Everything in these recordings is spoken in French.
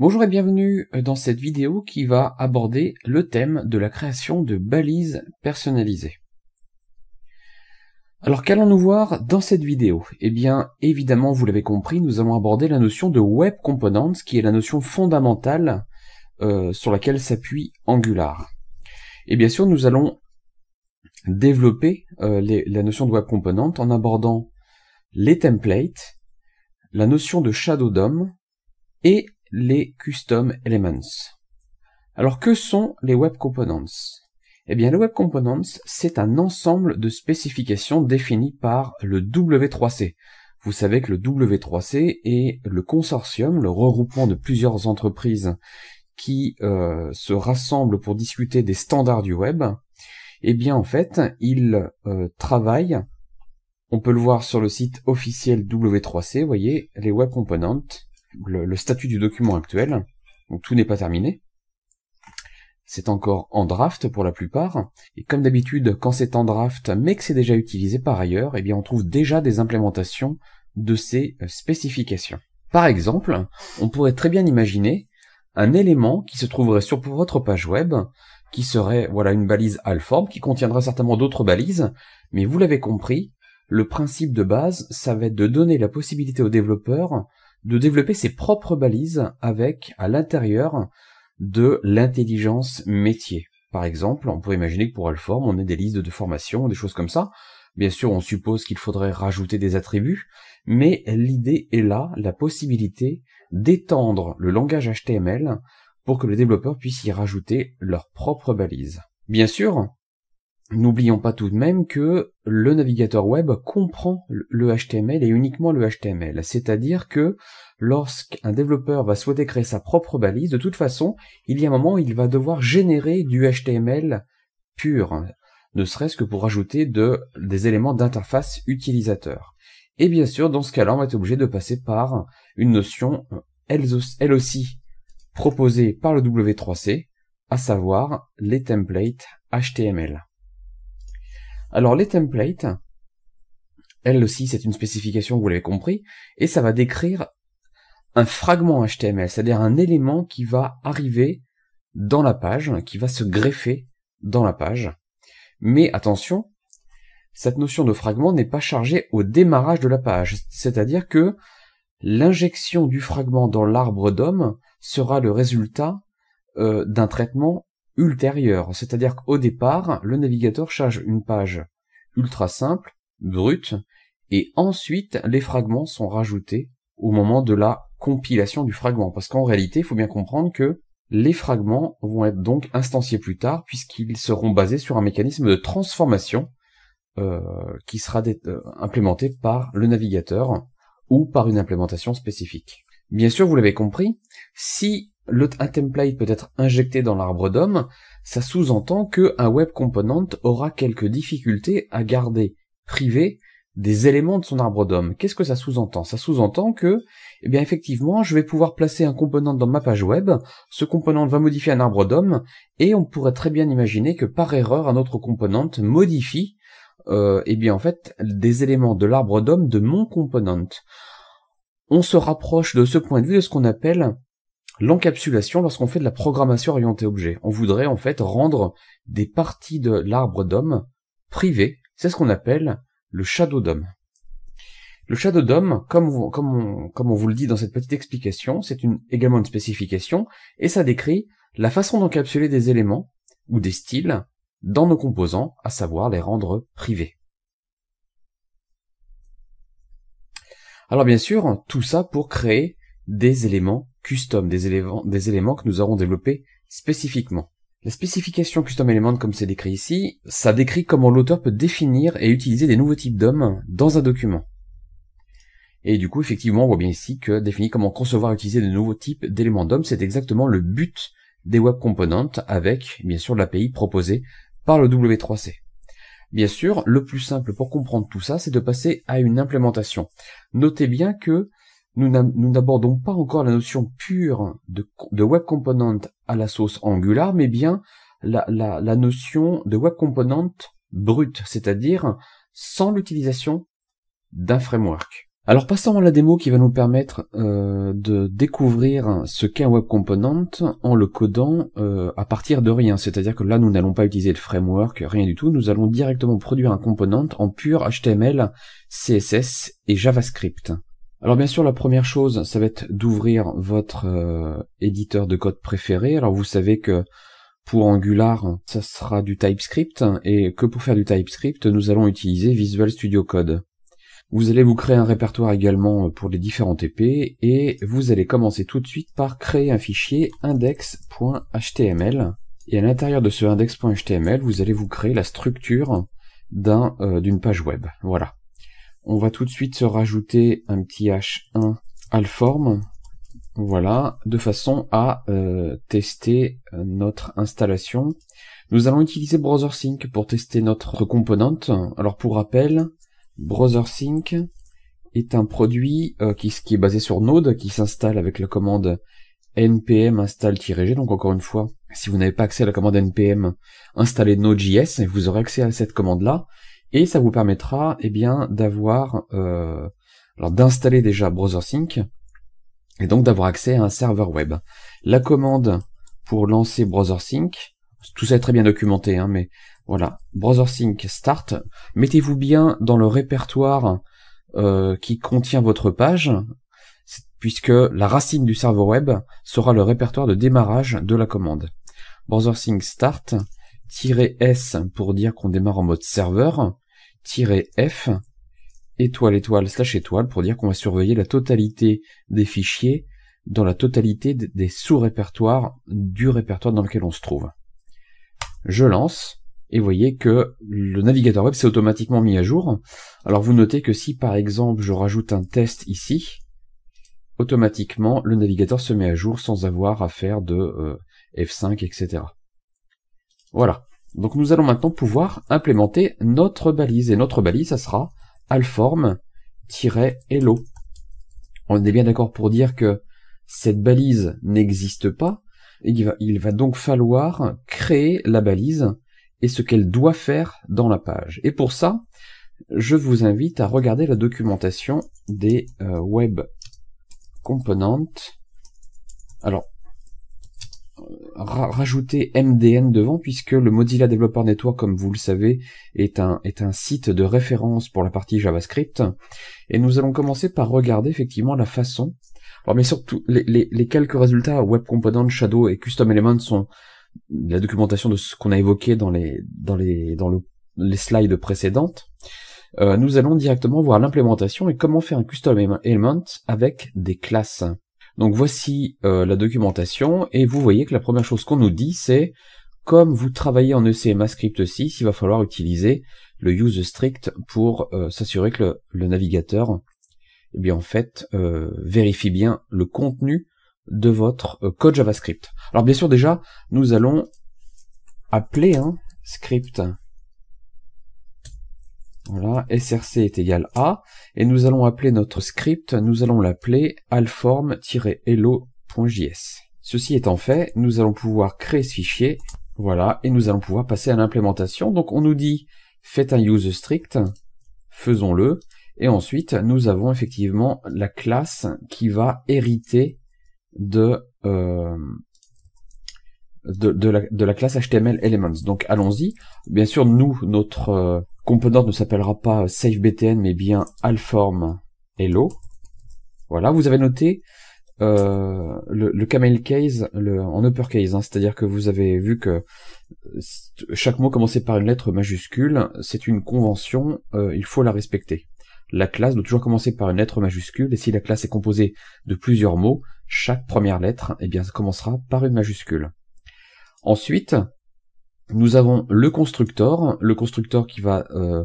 Bonjour et bienvenue euh, dans cette vidéo qui va aborder le thème de la création de balises personnalisées. Alors qu'allons-nous voir dans cette vidéo Eh bien évidemment vous l'avez compris, nous allons aborder la notion de Web Components qui est la notion fondamentale euh, sur laquelle s'appuie Angular. Et eh bien sûr nous allons développer euh, la notion de Web Component en abordant les templates, la notion de Shadow DOM et les Custom Elements. Alors que sont les Web Components Eh bien les Web Components, c'est un ensemble de spécifications définies par le W3C. Vous savez que le W3C est le consortium, le regroupement de plusieurs entreprises qui euh, se rassemblent pour discuter des standards du web. Eh bien en fait, ils euh, travaillent on peut le voir sur le site officiel W3C, vous voyez, les Web Components le, statut du document actuel, donc tout n'est pas terminé, c'est encore en draft pour la plupart, et comme d'habitude, quand c'est en draft, mais que c'est déjà utilisé par ailleurs, eh bien on trouve déjà des implémentations de ces euh, spécifications. Par exemple, on pourrait très bien imaginer un élément qui se trouverait sur votre page web, qui serait voilà une balise Alform, qui contiendra certainement d'autres balises, mais vous l'avez compris, le principe de base, ça va être de donner la possibilité aux développeurs de développer ses propres balises avec, à l'intérieur, de l'intelligence métier. Par exemple, on pourrait imaginer que pour Alform, on ait des listes de formation, des choses comme ça. Bien sûr, on suppose qu'il faudrait rajouter des attributs, mais l'idée est là, la possibilité d'étendre le langage HTML pour que les développeurs puissent y rajouter leurs propres balises. Bien sûr, N'oublions pas tout de même que le navigateur web comprend le HTML et uniquement le HTML. C'est-à-dire que lorsqu'un développeur va souhaiter créer sa propre balise, de toute façon, il y a un moment où il va devoir générer du HTML pur, ne serait-ce que pour ajouter des éléments d'interface utilisateur. Et bien sûr, dans ce cas-là, on va être obligé de passer par une notion, euh, elle aussi, proposée par le W3C, à savoir les templates HTML. Alors les templates, elle aussi c'est une spécification, vous l'avez compris, et ça va décrire un fragment HTML, c'est-à-dire un élément qui va arriver dans la page, qui va se greffer dans la page. Mais attention, cette notion de fragment n'est pas chargée au démarrage de la page, c'est-à-dire que l'injection du fragment dans l'arbre d'homme sera le résultat euh, d'un traitement ultérieure, c'est-à-dire qu'au départ, le navigateur charge une page ultra simple, brute, et ensuite les fragments sont rajoutés au moment de la compilation du fragment, parce qu'en réalité, il faut bien comprendre que les fragments vont être donc instanciés plus tard, puisqu'ils seront basés sur un mécanisme de transformation euh, qui sera euh, implémenté par le navigateur ou par une implémentation spécifique. Bien sûr, vous l'avez compris, si un template peut être injecté dans l'arbre d'homme, ça sous-entend qu'un web component aura quelques difficultés à garder privé des éléments de son arbre d'homme. Qu'est-ce que ça sous-entend Ça sous-entend que, eh bien effectivement, je vais pouvoir placer un component dans ma page web, ce component va modifier un arbre d'homme, et on pourrait très bien imaginer que par erreur, un autre component modifie, euh, eh bien en fait, des éléments de l'arbre d'homme de mon component. On se rapproche de ce point de vue de ce qu'on appelle l'encapsulation lorsqu'on fait de la programmation orientée objet. On voudrait en fait rendre des parties de l'arbre DOM privées. C'est ce qu'on appelle le shadow DOM. Le shadow DOM, comme, on, vous le dit dans cette petite explication, c'est également une spécification et ça décrit la façon d'encapsuler des éléments ou des styles dans nos composants, à savoir les rendre privés. Alors bien sûr, tout ça pour créer des éléments custom des éléments, des éléments que nous aurons développés spécifiquement. La spécification custom element comme c'est décrit ici, ça décrit comment l'auteur peut définir et utiliser des nouveaux types d'hommes dans un document. Et du coup, effectivement, on voit bien ici que définir comment concevoir et utiliser de nouveaux types d'éléments d'hommes, c'est exactement le but des Web Components avec, bien sûr, l'API proposée par le W3C. Bien sûr, le plus simple pour comprendre tout ça, c'est de passer à une implémentation. Notez bien que nous n'abordons pas encore la notion pure de, web component à la sauce Angular, mais bien la, notion de web component brute, c'est-à-dire sans l'utilisation d'un framework. Alors passons à la démo qui va nous permettre euh, de découvrir ce qu'est un web component en le codant euh, à partir de rien. C'est-à-dire que là nous n'allons pas utiliser de framework, rien du tout, nous allons directement produire un component en pur HTML, CSS et JavaScript. Alors bien sûr, la première chose, ça va être d'ouvrir votre euh, éditeur de code préféré. Alors vous savez que pour Angular, ça sera du TypeScript, et que pour faire du TypeScript, nous allons utiliser Visual Studio Code. Vous allez vous créer un répertoire également pour les différents TP, e et vous allez commencer tout de suite par créer un fichier index.html. Et à l'intérieur de ce index.html, vous allez vous créer la structure euh, d'une page web. Voilà. On va tout de suite se rajouter un petit H1 alform, voilà, de façon à euh, tester euh, notre installation. Nous allons utiliser BrowserSync pour tester notre composante. Alors pour rappel, BrowserSync est un produit euh, qui, qui, est basé sur Node, qui s'installe avec la commande npm install-g. Donc encore une fois, si vous n'avez pas accès à la commande npm, installez Node.js et vous aurez accès à cette commande-là et ça vous permettra eh bien d'avoir euh, alors d'installer déjà BrowserSync et donc d'avoir accès à un serveur web. La commande pour lancer BrowserSync, tout ça est très bien documenté, hein, mais voilà, BrowserSync Start. Mettez-vous bien dans le répertoire euh, qui contient votre page, puisque la racine du serveur web sera le répertoire de démarrage de la commande. BrowserSync Start, -s pour dire qu'on démarre en mode serveur, f étoile étoile slash étoile pour dire qu'on va surveiller la totalité des fichiers dans la totalité des sous-répertoires du répertoire dans lequel on se trouve. Je lance et vous voyez que le navigateur web s'est automatiquement mis à jour. Alors vous notez que si par exemple je rajoute un test ici, automatiquement le navigateur se met à jour sans avoir à faire de euh, F5, etc. Voilà. Donc nous allons maintenant pouvoir implémenter notre balise. Et notre balise, ça sera alform-hello. On est bien d'accord pour dire que cette balise n'existe pas. Et il, va, donc falloir créer la balise et ce qu'elle doit faire dans la page. Et pour ça, je vous invite à regarder la documentation des euh, web components. Alors, rajouter MDN devant puisque le Mozilla Developer Network, comme vous le savez, est un, est un site de référence pour la partie JavaScript. Et nous allons commencer par regarder effectivement la façon. Alors, mais surtout, les, les, quelques résultats Web Components Shadow et Custom Elements sont la documentation de ce qu'on a évoqué dans les, dans les, dans les slides précédentes. Euh, nous allons directement voir l'implémentation et comment faire un custom element avec des classes. Donc voici euh, la documentation, et vous voyez que la première chose qu'on nous dit, c'est comme vous travaillez en ECMA Script 6, il va falloir utiliser le use strict pour euh, s'assurer que le, navigateur eh bien en fait euh, vérifie bien le contenu de votre code JavaScript. Alors bien sûr déjà, nous allons appeler un hein, script voilà, src est égal à, et nous allons appeler notre script, nous allons l'appeler alform-hello.js. Ceci étant fait, nous allons pouvoir créer ce fichier, voilà, et nous allons pouvoir passer à l'implémentation. Donc on nous dit, faites un use strict, faisons-le, et ensuite nous avons effectivement la classe qui va hériter de, euh, de, la, de, la, classe HTML Elements. Donc allons-y. Bien sûr, nous, notre, euh, component ne s'appellera pas SaveBtn, mais bien Alform Hello. Voilà, vous avez noté euh, le, le, camel case le, en uppercase, hein. c'est-à-dire que vous avez vu que euh, chaque mot commençait par une lettre majuscule, c'est une convention, euh, il faut la respecter. La classe doit toujours commencer par une lettre majuscule, et si la classe est composée de plusieurs mots, chaque première lettre, eh bien, commencera par une majuscule. Ensuite, nous avons le constructeur, le constructeur qui va euh,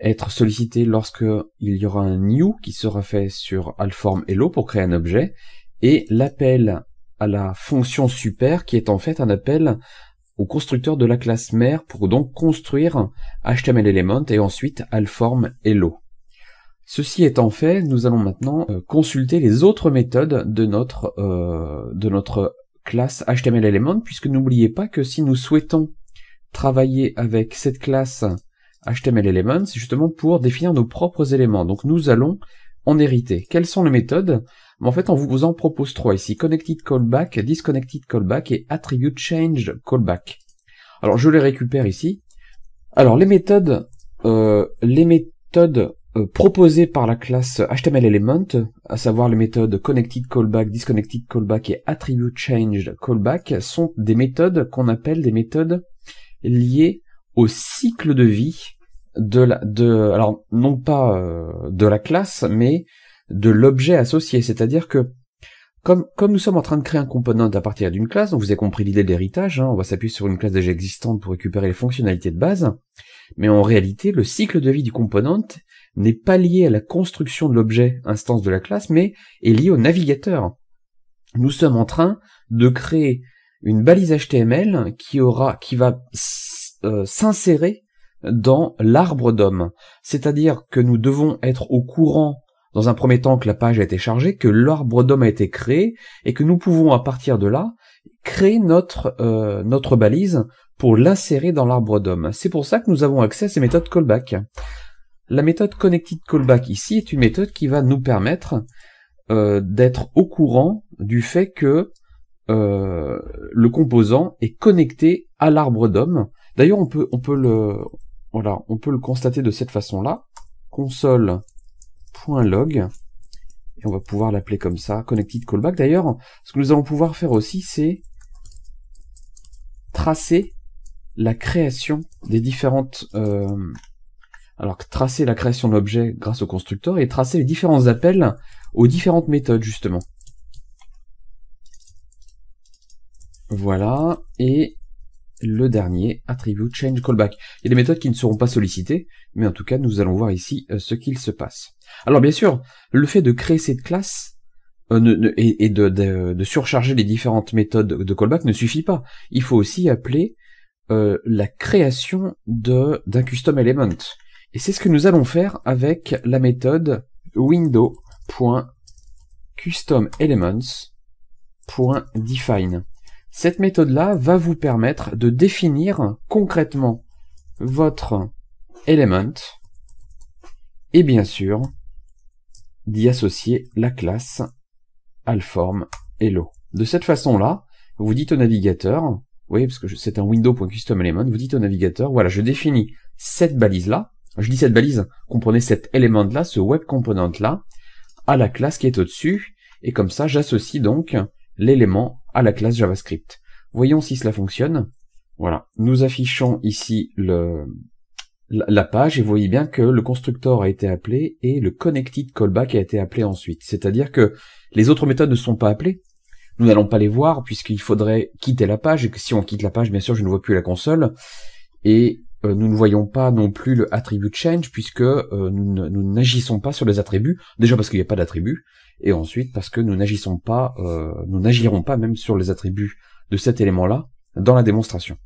être sollicité lorsque il y aura un new qui sera fait sur Alform Hello pour créer un objet, et l'appel à la fonction super qui est en fait un appel au constructeur de la classe mère pour donc construire HTML element et ensuite Alform Hello. Ceci étant fait, nous allons maintenant euh, consulter les autres méthodes de notre, euh, de notre classe HTML element puisque n'oubliez pas que si nous souhaitons travailler avec cette classe HTML Elements justement pour définir nos propres éléments. Donc nous allons en hériter. Quelles sont les méthodes En fait, on vous en propose trois ici. Connected Callback, Disconnected Callback et Attribute Change Callback. Alors je les récupère ici. Alors les méthodes, euh, les méthodes euh, proposées par la classe HTML Element, à savoir les méthodes Connected Callback, Disconnected Callback et Attribute Change Callback, sont des méthodes qu'on appelle des méthodes lié au cycle de vie de la, de, alors non pas euh, de la classe, mais de l'objet associé. C'est-à-dire que comme, comme nous sommes en train de créer un component à partir d'une classe, donc vous avez compris l'idée de l'héritage, hein, on va s'appuyer sur une classe déjà existante pour récupérer les fonctionnalités de base, mais en réalité, le cycle de vie du component n'est pas lié à la construction de l'objet instance de la classe, mais est lié au navigateur. Nous sommes en train de créer une balise HTML qui aura, qui va euh, s'insérer dans l'arbre d'homme. C'est-à-dire que nous devons être au courant dans un premier temps que la page a été chargée, que l'arbre d'homme a été créé, et que nous pouvons à partir de là créer notre, euh, notre balise pour l'insérer dans l'arbre d'homme. C'est pour ça que nous avons accès à ces méthodes callback. La méthode connected callback ici est une méthode qui va nous permettre euh, d'être au courant du fait que euh, le composant est connecté à l'arbre d'homme. D'ailleurs, on peut, on peut le, voilà, on peut le constater de cette façon-là. Console.log. Et on va pouvoir l'appeler comme ça, connected callback. D'ailleurs, ce que nous allons pouvoir faire aussi, c'est tracer la création des différentes, euh, alors tracer la création d'objets grâce au constructeur et tracer les différents appels aux différentes méthodes, justement. Voilà. Et le dernier, attribute change callback. Il y a des méthodes qui ne seront pas sollicitées, mais en tout cas, nous allons voir ici euh, ce qu'il se passe. Alors bien sûr, le fait de créer cette classe euh, et, de, surcharger les différentes méthodes de callback ne suffit pas. Il faut aussi appeler euh, la création d'un custom element. Et c'est ce que nous allons faire avec la méthode window.customElements.define. Cette méthode-là va vous permettre de définir concrètement votre element et bien sûr d'y associer la classe Alform Hello. De cette façon-là, vous dites au navigateur, voyez, parce que c'est un window.customElement, vous dites au navigateur, voilà, je définis cette balise-là, je dis cette balise, comprenez cet élément-là, ce web component-là, à la classe qui est au-dessus, et comme ça, j'associe donc l'élément à la classe JavaScript. Voyons si cela fonctionne. Voilà, nous affichons ici le, la page et vous voyez bien que le constructor a été appelé et le connected callback a été appelé ensuite. C'est-à-dire que les autres méthodes ne sont pas appelées. Nous n'allons pas les voir puisqu'il faudrait quitter la page et que si on quitte la page, bien sûr, je ne vois plus la console. Et euh, nous ne voyons pas non plus le attribute change puisque euh, nous n'agissons pas sur les attributs. Déjà parce qu'il n'y a pas d'attribut et ensuite parce que nous n'agissons pas, euh, nous n'agirons pas même sur les attributs de cet élément-là dans la démonstration.